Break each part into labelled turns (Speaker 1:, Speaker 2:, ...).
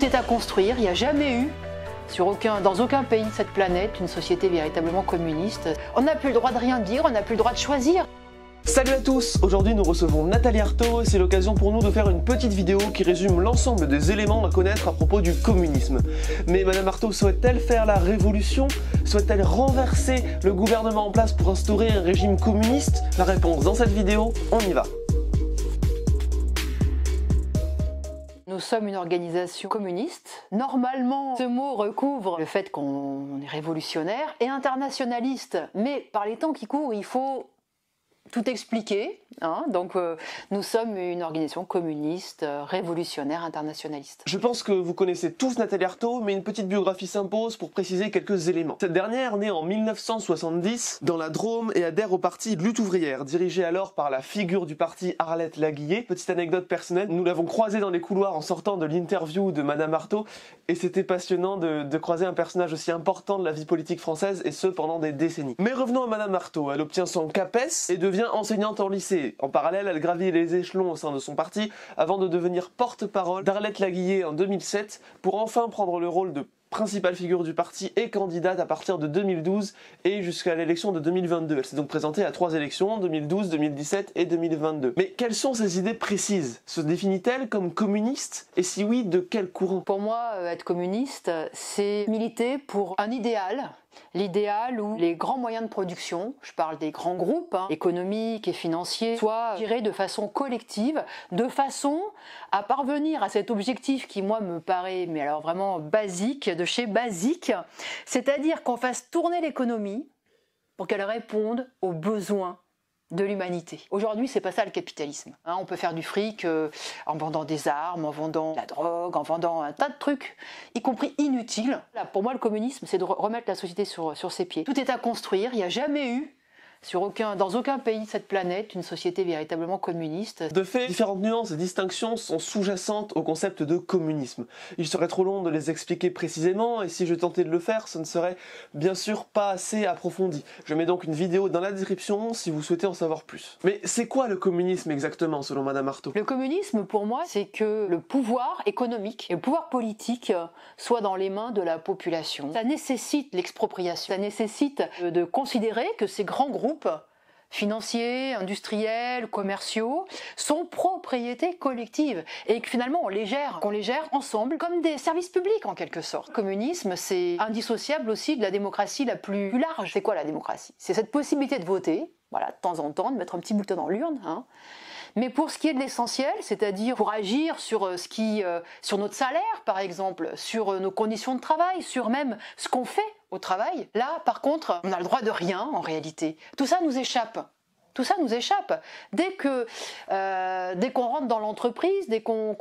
Speaker 1: tout est à construire. Il n'y a jamais eu, dans aucun pays de cette planète, une société véritablement communiste. On n'a plus le droit de rien dire, on n'a plus le droit de choisir.
Speaker 2: Salut à tous Aujourd'hui nous recevons Nathalie Artaud et c'est l'occasion pour nous de faire une petite vidéo qui résume l'ensemble des éléments à connaître à propos du communisme. Mais Madame Artaud souhaite-t-elle faire la révolution Souhaite-t-elle renverser le gouvernement en place pour instaurer un régime communiste La réponse dans cette vidéo, on y va
Speaker 1: nous sommes une organisation communiste. Normalement, ce mot recouvre le fait qu'on est révolutionnaire et internationaliste. Mais par les temps qui courent, il faut tout expliqué. Hein. donc euh, nous sommes une organisation communiste, euh, révolutionnaire, internationaliste.
Speaker 2: Je pense que vous connaissez tous Nathalie Arthaud, mais une petite biographie s'impose pour préciser quelques éléments. Cette dernière, née en 1970 dans la Drôme et adhère au parti Lutte ouvrière, dirigé alors par la figure du parti Arlette Laguillet. Petite anecdote personnelle, nous l'avons croisée dans les couloirs en sortant de l'interview de Madame Arthaud, et c'était passionnant de, de croiser un personnage aussi important de la vie politique française, et ce pendant des décennies. Mais revenons à Madame Arthaud, elle obtient son CAPES et devient enseignante en lycée. En parallèle, elle gravit les échelons au sein de son parti avant de devenir porte-parole d'Arlette Laguillé en 2007 pour enfin prendre le rôle de principale figure du parti et candidate à partir de 2012 et jusqu'à l'élection de 2022. Elle s'est donc présentée à trois élections, 2012, 2017 et 2022. Mais quelles sont ses idées précises Se définit-elle comme communiste Et si oui, de quel courant Pour moi, euh, être communiste, c'est
Speaker 1: militer pour un idéal L'idéal où les grands moyens de production, je parle des grands groupes hein, économiques et financiers, soient tirés de façon collective, de façon à parvenir à cet objectif qui moi me paraît, mais alors vraiment basique, de chez basique, c'est-à-dire qu'on fasse tourner l'économie pour qu'elle réponde aux besoins de l'humanité. Aujourd'hui, c'est pas ça le capitalisme. Hein. on peut faire du fric euh, en vendant des armes, en vendant la drogue, en vendant un tas de trucs, y compris inutiles. pour moi, le communisme, c'est de remettre la société sur, sur ses pieds. Tout est à construire. Il n'y a jamais eu sur aucun, dans aucun pays de cette planète, une société véritablement
Speaker 2: communiste. De fait, différentes nuances et distinctions sont sous-jacentes au concept de communisme. Il serait trop long de les expliquer précisément, et si je tentais de le faire, ce ne serait bien sûr pas assez approfondi. Je mets donc une vidéo dans la description si vous souhaitez en savoir plus. Mais c'est quoi le communisme exactement, selon Madame Artaud Le communisme, pour moi, c'est que le pouvoir économique et le pouvoir
Speaker 1: politique euh, soit dans les mains de la population. Ça nécessite l'expropriation, ça nécessite euh, de considérer que ces grands groupes financiers, industriels, commerciaux, sont propriétés collectives et que finalement on les gère, qu'on les gère ensemble comme des services publics en quelque sorte. Le communisme, c'est indissociable aussi de la démocratie la plus large. C'est quoi la démocratie C'est cette possibilité de voter, voilà, de temps en temps, de mettre un petit bulletin dans l'urne, hein, mais pour ce qui est de l'essentiel, c'est-à-dire pour agir sur euh, ce qui, euh, sur notre salaire par exemple, sur euh, nos conditions de travail, sur même ce qu'on fait au travail, là par contre, on a le droit de rien en réalité. Tout ça nous échappe. Tout ça nous échappe. Dès que, euh, dès qu'on rentre dans l'entreprise, dès qu'on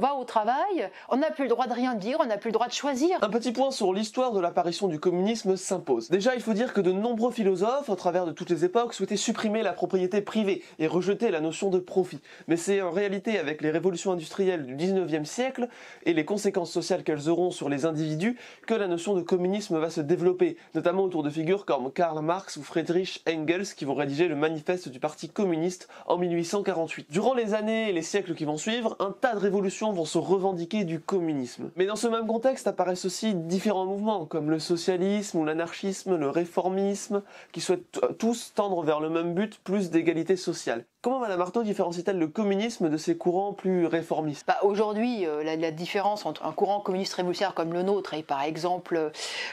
Speaker 1: va au travail, on n'a plus le droit de rien dire, on n'a plus le droit de choisir.
Speaker 2: Un petit point sur l'histoire de l'apparition du communisme s'impose. Déjà, il faut dire que de nombreux philosophes, au travers de toutes les époques, souhaitaient supprimer la propriété privée et rejeter la notion de profit. Mais c'est en réalité avec les révolutions industrielles du 19e siècle et les conséquences sociales qu'elles auront sur les individus que la notion de communisme va se développer, notamment autour de figures comme Karl Marx ou Friedrich Engels qui vont rédiger le manifeste du Parti communiste en 1848. Durant les années et les siècles qui vont suivre, un tas de révolutions vont se revendiquer du communisme. Mais dans ce même contexte apparaissent aussi différents mouvements, comme le socialisme ou l'anarchisme, le réformisme, qui souhaitent tous tendre vers le même but, plus d'égalité sociale. Comment, Madame Marteau, différencie-t-elle le communisme de ces courants plus réformistes bah, Aujourd'hui, euh, la, différence entre un courant
Speaker 1: communiste révolutionnaire comme le nôtre et par exemple euh,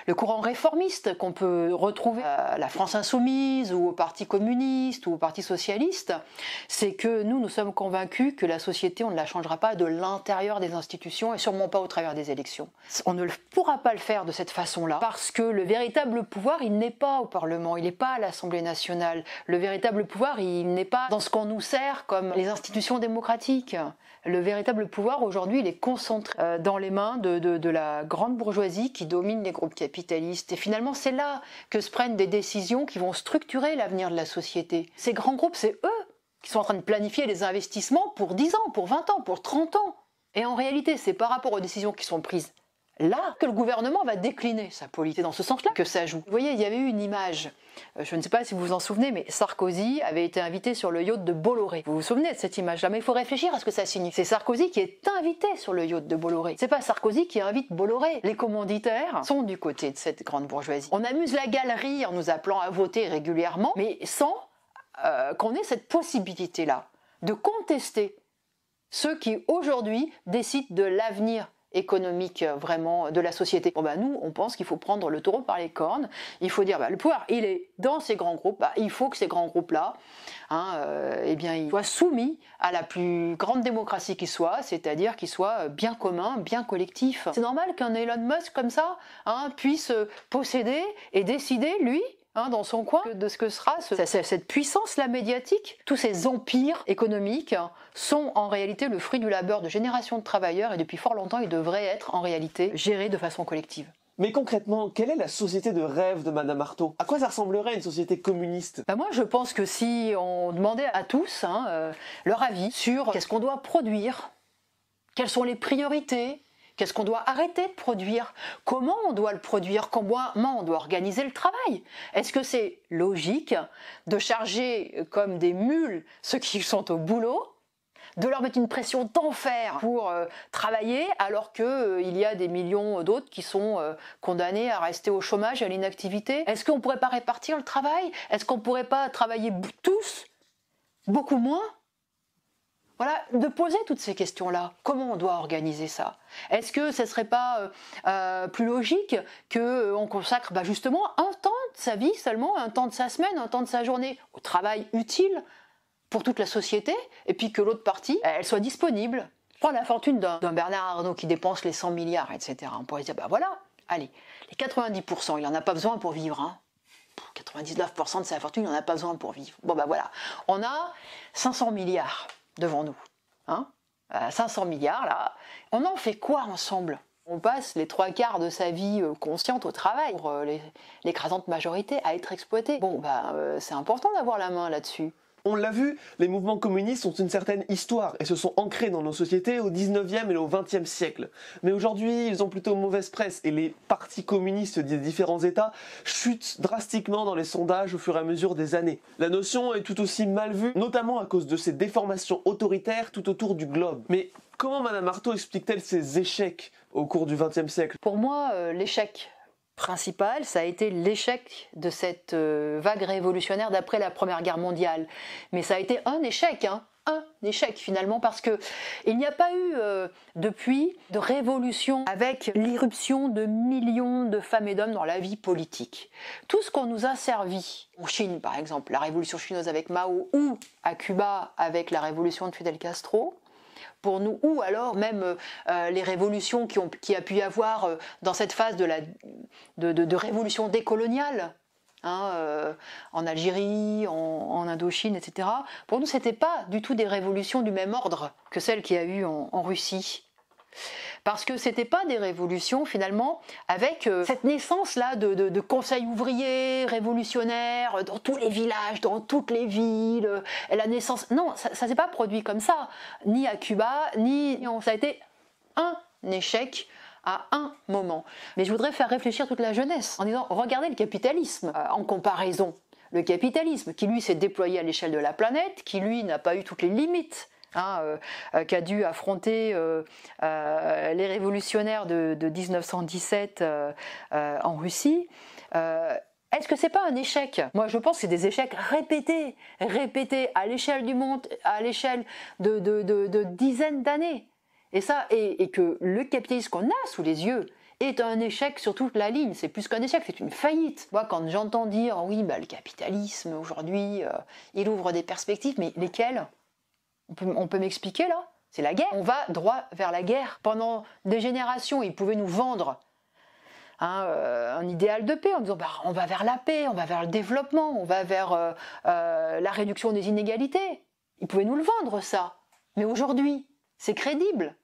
Speaker 1: le courant réformiste qu'on peut retrouver à la France insoumise ou au Parti communiste ou au Parti socialiste, c'est que nous, nous sommes convaincus que la société, on ne la changera pas de l'intérieur des institutions et sûrement pas au travers des élections. On ne pourra pas le faire de cette façon-là parce que le véritable pouvoir, il n'est pas au Parlement, il n'est pas à l'Assemblée nationale. Le véritable pouvoir, il n'est pas dans ce qu'on nous sert comme les institutions démocratiques. Le véritable pouvoir aujourd'hui, il est concentré euh, dans les mains de, de, la grande bourgeoisie qui domine les groupes capitalistes. Et finalement, c'est là que se prennent des décisions qui vont structurer l'avenir de la société. Ces grands groupes, c'est eux qui sont en train de planifier les investissements pour 10 ans, pour 20 ans, pour 30 ans. Et en réalité, c'est par rapport aux décisions qui sont prises là que le gouvernement va décliner sa politique dans ce sens-là que ça joue. Vous voyez, il y avait eu une image, euh, je ne sais pas si vous vous en souvenez, mais Sarkozy avait été invité sur le yacht de Bolloré. Vous vous souvenez de cette image-là, mais il faut réfléchir à ce que ça signifie. C'est Sarkozy qui est invité sur le yacht de Bolloré. n'est pas Sarkozy qui invite Bolloré. Les commanditaires sont du côté de cette grande bourgeoisie. On amuse la galerie en nous appelant à voter régulièrement, mais sans euh, qu'on ait cette possibilité-là de contester ceux qui aujourd'hui décident de l'avenir économique euh, vraiment de la société. Bon bah nous, on pense qu'il faut prendre le taureau par les cornes. Il faut dire bah, le pouvoir, il est dans ces grands groupes. Bah, il faut que ces grands groupes là, hein, euh, eh bien, ils soient soumis à la plus grande démocratie qui soit, c'est-à-dire qu'ils soient euh, bien communs, bien collectifs. C'est normal qu'un Elon Musk comme ça hein, puisse posséder et décider lui Hein, dans son coin de ce que sera cette puissance la médiatique. Tous ces empires économiques hein, sont en réalité le fruit du labeur de générations de travailleurs et depuis fort longtemps, ils devraient être en réalité gérés de façon collective.
Speaker 2: Mais concrètement, quelle est la société de rêve de Madame Artaud À quoi ça ressemblerait une société communiste bah, Moi, je pense que si on demandait à tous hein, euh,
Speaker 1: leur avis sur qu'est-ce qu'on doit produire, quelles sont les priorités, Qu'est-ce qu'on doit arrêter de produire Comment on doit le produire Comment on doit organiser le travail Est-ce que c'est logique de charger comme des mules ceux qui sont au boulot de leur mettre une pression d'enfer pour euh, travailler alors qu'il euh, y a des millions d'autres qui sont euh, condamnés à rester au chômage et à l'inactivité Est-ce qu'on ne pourrait pas répartir le travail Est-ce qu'on ne pourrait pas travailler tous beaucoup moins voilà, de poser toutes ces questions-là. Comment on doit organiser ça Est-ce que ce ne serait pas euh, euh, plus logique qu'on euh, consacre bah, justement un temps de sa vie seulement, un temps de sa semaine, un temps de sa journée au travail utile pour toute la société, et puis que l'autre partie, elle soit disponible Prends la fortune d'un Bernard Arnault qui dépense les 100 milliards, etc. On pourrait dire, bah voilà, allez, les 90%, il n'en a pas besoin pour vivre. 99% hein. de sa fortune, il n'en a pas besoin pour vivre. Bon bah voilà, on a 500 milliards devant nous. 500 hein, milliards, là. On en fait quoi ensemble On passe les trois quarts de sa vie euh, consciente au travail pour euh, l'écrasante majorité à être
Speaker 2: exploité. Bon, bah, euh, c'est important d'avoir la main là-dessus. On l'a vu, les mouvements communistes ont une certaine histoire et se sont ancrés dans nos sociétés au 19e et au 20e siècle. Mais aujourd'hui, ils ont plutôt mauvaise presse et les partis communistes des différents États chutent drastiquement dans les sondages au fur et à mesure des années. La notion est tout aussi mal vue, notamment à cause de ces déformations autoritaires tout autour du globe. Mais comment Madame Artaud explique-t-elle ses échecs au cours du 20 20e siècle Pour moi, euh, l'échec principal, ça a été l'échec de cette
Speaker 1: euh, vague révolutionnaire d'après la Première Guerre mondiale. Mais ça a été un échec, hein, un échec finalement parce que il n'y a pas eu euh, depuis de révolution avec l'irruption de millions de femmes et d'hommes dans la vie politique. Tout ce qu'on nous a servi en Chine par exemple, la révolution chinoise avec Mao ou à Cuba avec la révolution de Fidel Castro, pour nous, ou alors même euh, euh, les révolutions qui, ont, a pu y avoir euh, dans cette phase de, la, révolution décoloniale. Hein, en Algérie, en, Indochine, etc. Pour nous, ce n'était pas du tout des révolutions du même ordre que celles qu'il y a eu en Russie parce que c'était pas des révolutions finalement avec euh, cette naissance là de, de, conseils ouvriers révolutionnaires dans tous les villages, dans toutes les villes, euh, et la naissance. Non, ça, ça s'est pas produit comme ça, ni à Cuba, ni ça a été un échec à un moment. Mais je voudrais faire réfléchir toute la jeunesse en disant regardez le capitalisme euh, en comparaison. Le capitalisme qui lui s'est déployé à l'échelle de la planète, qui lui n'a pas eu toutes les limites hein, euh, euh, qui a dû affronter euh, les révolutionnaires de, 1917 en Russie. Est-ce que c'est pas un échec Moi, je pense que c'est des échecs répétés, répétés à l'échelle du monde, à l'échelle de, dizaines d'années. Et ça, et, que le capitalisme qu'on a sous les yeux, est un échec sur toute la ligne. C'est plus qu'un échec, c'est une faillite. Moi, quand j'entends dire oui, bah, le capitalisme aujourd'hui, il ouvre des perspectives, mais lesquelles on peut, m'expliquer là C'est la guerre. On va droit vers la guerre. Pendant des générations, ils pouvaient nous vendre hein, euh, un, idéal de paix en disant bah, on va vers la paix, on va vers le développement, on va vers euh, euh, la réduction des inégalités. Ils pouvaient nous le vendre ça. Mais aujourd'hui, c'est crédible.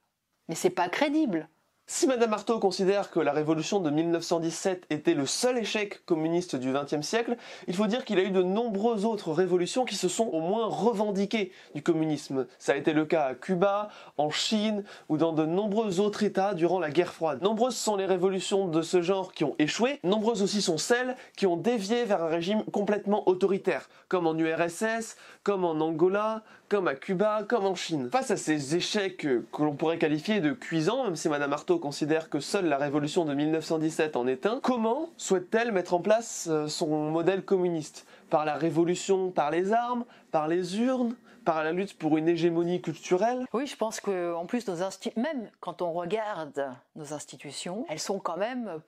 Speaker 1: Mais c'est pas crédible.
Speaker 2: Si Madame Artaud considère que la révolution de 1917 était le seul échec communiste du XXe siècle, il faut dire qu'il y a eu de nombreuses autres révolutions qui se sont au moins revendiquées du communisme. Ça a été le cas à Cuba, en Chine ou dans de nombreux autres États durant la guerre froide. Nombreuses sont les révolutions de ce genre qui ont échoué, nombreuses aussi sont celles qui ont dévié vers un régime complètement autoritaire, comme en URSS, comme en Angola, comme à Cuba, comme en Chine. Face à ces échecs que l'on pourrait qualifier de cuisants, même si Madame Artaud considère que seule la révolution de 1917 en est un, comment souhaite-t-elle mettre en place euh, son modèle communiste Par la révolution, par les armes, par les urnes par la lutte pour une hégémonie culturelle Oui, je pense que en plus même quand on regarde nos
Speaker 1: institutions, elles sont quand même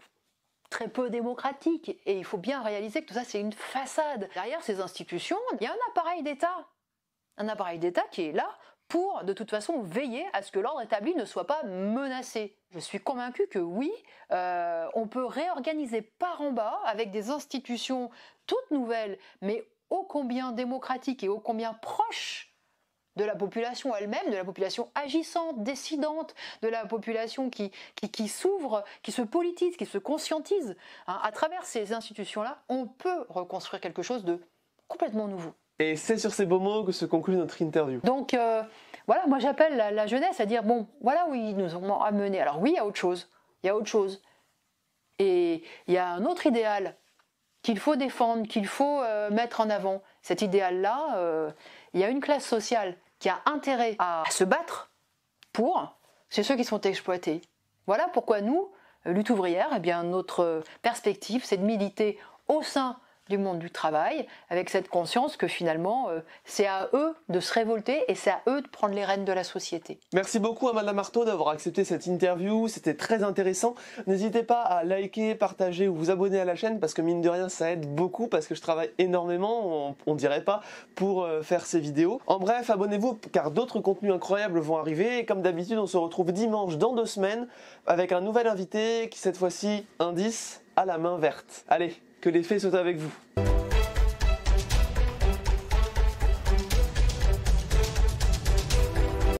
Speaker 1: très peu démocratiques et il faut bien réaliser que tout ça c'est une façade. Derrière ces institutions, il y a un appareil d'État un appareil d'État qui est là pour, de toute façon, veiller à ce que l'ordre établi ne soit pas menacé. Je suis convaincu que oui, euh, on peut réorganiser par en bas avec des institutions toutes nouvelles, mais ô combien démocratiques et ô combien proches de la population elle-même, de la population agissante, décidante, de la population qui, s'ouvre, qui se politise, qui se conscientise. Hein. à travers ces institutions-là, on peut reconstruire quelque chose de complètement nouveau.
Speaker 2: Et c'est sur ces beaux mots que se conclut notre interview. Donc
Speaker 1: euh, voilà, moi j'appelle la, jeunesse à dire bon, voilà où ils nous ont amené. Alors oui, il y a autre chose. Il y a autre chose. Et il y a un autre idéal qu'il faut défendre, qu'il faut euh, mettre en avant. Cet idéal-là, euh, il y a une classe sociale qui a intérêt à, se battre pour, c'est ceux qui sont exploités. Voilà pourquoi nous, lutte ouvrière, eh bien, notre perspective, c'est de militer au sein du monde du travail, avec cette conscience que finalement, euh, c'est à eux de se révolter et c'est à eux de prendre les rênes de la société.
Speaker 2: Merci beaucoup à Madame Marteau d'avoir accepté cette interview, c'était très intéressant. N'hésitez pas à liker, partager ou vous abonner à la chaîne parce que mine de rien, ça aide beaucoup parce que je travaille énormément, on, dirait pas, pour euh, faire ces vidéos. En bref, abonnez-vous car d'autres contenus incroyables vont arriver et comme d'habitude, on se retrouve dimanche dans deux semaines avec un nouvel invité qui cette fois-ci indice à la main verte. Allez que les faits soient avec vous.